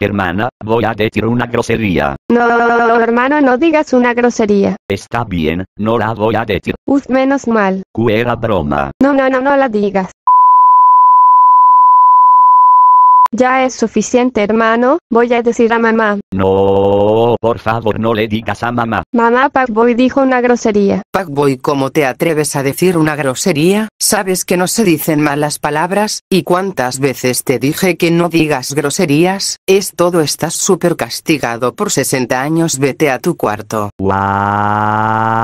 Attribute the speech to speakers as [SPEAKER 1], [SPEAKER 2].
[SPEAKER 1] Hermana, voy a decir una grosería.
[SPEAKER 2] No, hermano, no digas una grosería.
[SPEAKER 1] Está bien, no la voy a decir.
[SPEAKER 2] Uf, menos mal.
[SPEAKER 1] era broma.
[SPEAKER 2] No, no, no, no la digas. Ya es suficiente, hermano, voy a decir a mamá.
[SPEAKER 3] No, por favor, no le digas a mamá.
[SPEAKER 2] Mamá Pacboy dijo una grosería.
[SPEAKER 4] Pacboy, ¿cómo te atreves a decir una grosería? Sabes que no se dicen malas palabras, y cuántas veces te dije que no digas groserías. Es todo, estás súper castigado por 60 años, vete a tu cuarto.
[SPEAKER 5] Guau.